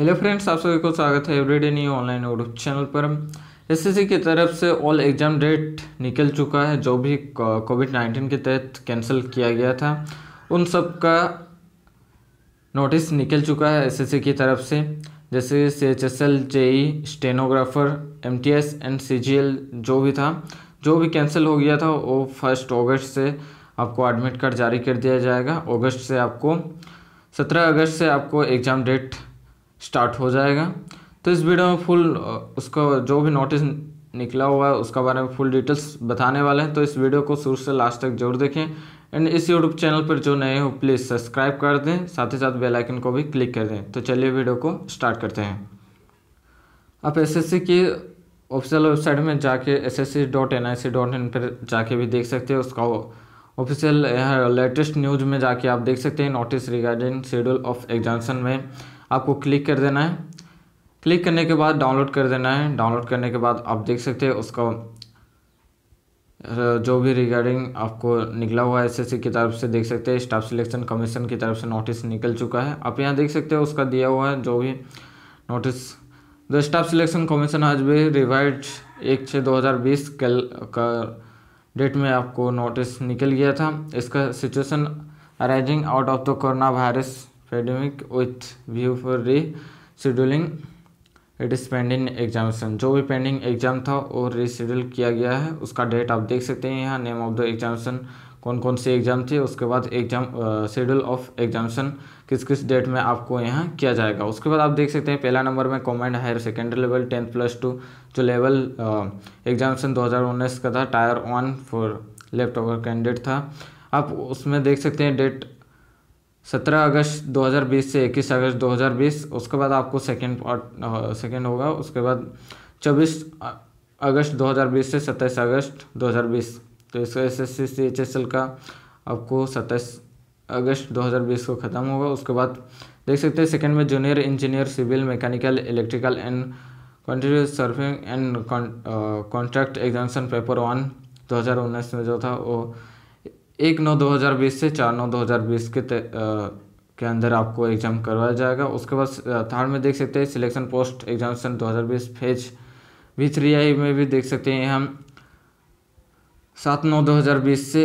hello friends आप सभी को स्वागत है everyday new online YouTube channel पर एसएससी की तरफ से ऑल एग्ज़ाम डेट निकल चुका है जो भी कोविड नाइन्टीन के तहत कैंसिल किया गया था उन सब का नोटिस निकल चुका है एसएससी की तरफ से जैसे C H S L JE stenographer M T S and C G L जो भी था जो भी कैंसिल हो गया था वो फर्स्ट ऑगस्ट से आपको एडमिट कार्ड जारी कर दिया जाएगा अगस्त से आपको सत्रह अगस्त से आपको एग्ज़ाम डेट स्टार्ट हो जाएगा तो इस वीडियो में फुल उसका जो भी नोटिस निकला हुआ है उसका बारे में फुल डिटेल्स बताने वाले हैं तो इस वीडियो को शुरू से लास्ट तक जरूर देखें एंड इस यूट्यूब चैनल पर जो नए हो प्लीज़ सब्सक्राइब कर दें साथ ही साथ बेल आइकन को भी क्लिक कर दें तो चलिए वीडियो को स्टार्ट करते हैं आप एस एस सी की ऑफिशियल वेबसाइट में जाके S S C dot N I C dot in पर जाके भी देख सकते हैं उसका ऑफिशियल लेटेस्ट न्यूज में जाके आप देख सकते हैं notice regarding schedule of examination में आपको क्लिक कर देना है क्लिक करने के बाद डाउनलोड कर देना है डाउनलोड करने के बाद आप देख सकते हैं उसका जो भी रिगार्डिंग आपको निकला हुआ है एस की तरफ से देख सकते हैं स्टाफ सिलेक्शन कमीशन की तरफ से नोटिस निकल चुका है आप यहाँ देख सकते हैं उसका दिया हुआ है जो भी notice the staff selection commission आज भी रिवाइड एक छः दो हज़ार बीस कल का डेट में आपको नोटिस निकल गया था इसका situation arising out of the corona virus with view for rescheduling it is pending examination जो भी पेंडिंग एग्जाम था वो रिशेड्यूल किया गया है उसका डेट आप देख सकते हैं यहाँ नेम ऑफ द एग्जामेशन कौन कौन से एग्जाम थे उसके बाद एग्जाम शेड्यूल ऑफ एग्जामेशन किस किस डेट में आपको यहाँ किया जाएगा उसके बाद आप देख सकते हैं पहला नंबर में comment higher secondary level tenth plus two जो लेवल एग्जामेशन 2019 का था tier one for left over candidate था आप उसमें देख सकते हैं डेट सत्रह अगस्त 2020 से इक्कीस अगस्त 2020 उसके बाद आपको सेकेंड पार्ट सेकेंड होगा उसके बाद चौबीस अगस्त 2020 से सत्ताईस अगस्त 2020 तो इसका S S C C H S L का आपको सत्ताईस अगस्त 2020 को ख़त्म होगा उसके बाद देख सकते हैं सेकेंड में junior engineer civil mechanical electrical and continue surfing and contract examination paper one उन्नीस में जो था वो एक नौ दो हज़ार बीस से चार नौ दो हज़ार बीस के ते, आ, के अंदर आपको एग्ज़ाम करवाया जाएगा उसके बाद थर्ड में देख सकते हैं सिलेक्शन पोस्ट दो हज़ार बीस फेज वी थ्री आई में भी देख सकते हैं हम सात नौ दो हज़ार बीस से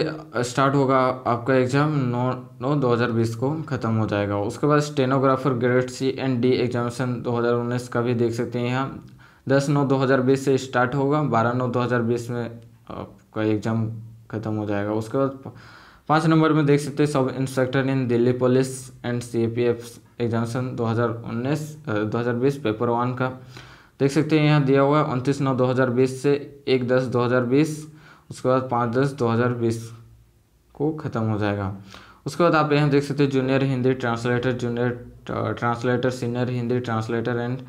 स्टार्ट होगा आपका एग्ज़ाम नौ नौ दो हज़ार बीस को ख़त्म हो जाएगा उसके बाद stenographer grade C and D दो हज़ार उन्नीस का भी देख सकते हैं हम दस नौ दो हज़ार बीस से स्टार्ट होगा बारह नौ दो हज़ार बीस में आपका एग्ज़ाम ख़त्म हो जाएगा उसके बाद पाँच नंबर में देख सकते हैं sub inspector in Delhi police and C A P F examination दो हज़ार उन्नीस दो हज़ार बीस पेपर वन का देख सकते हैं यहाँ दिया हुआ है उनतीस नौ दो हज़ार बीस से एक दस दो हज़ार बीस उसके बाद पाँच दस दो हज़ार बीस को ख़त्म हो जाएगा उसके बाद आप यहाँ देख सकते हैं junior Hindi translator junior translator senior Hindi translator and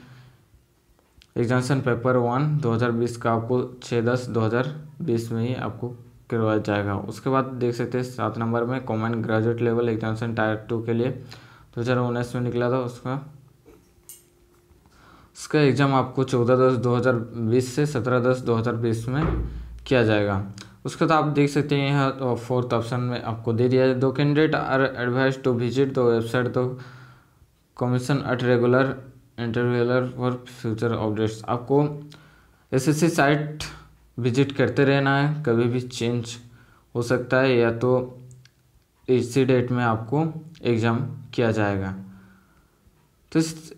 examination paper one 2020 का आपको छः दस 2020 में ही आपको करवाया जाएगा उसके बाद देख सकते हैं सात नंबर में common graduate level examination tier two के लिए दो हज़ार उन्नीस में निकला था उसका उसका एग्ज़ाम आपको चौदह दस दो हज़ार बीस से सत्रह दस दो हज़ार बीस में किया जाएगा उसके बाद आप देख सकते हैं यहाँ तो फोर्थ ऑप्शन में आपको दे दिया जाए the candidate are advised to visit the website the commission at regular intervals for future updates आपको सी साइट विजिट करते रहना है कभी भी चेंज हो सकता है या तो इसी डेट में आपको एग्ज़ाम किया जाएगा तो इस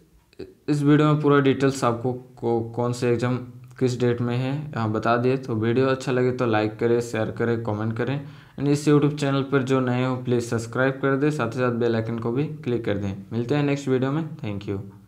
इस वीडियो में पूरा डिटेल्स आपको को, कौन से एग्ज़ाम किस डेट में है यहाँ बता दिए तो वीडियो अच्छा लगे तो लाइक करें शेयर करें कमेंट करें एंड इस यूट्यूब चैनल पर जो नए हो प्लीज़ सब्सक्राइब कर दें साथ ही साथ बेल आइकन को भी क्लिक कर दें मिलते हैं नेक्स्ट वीडियो में थैंक यू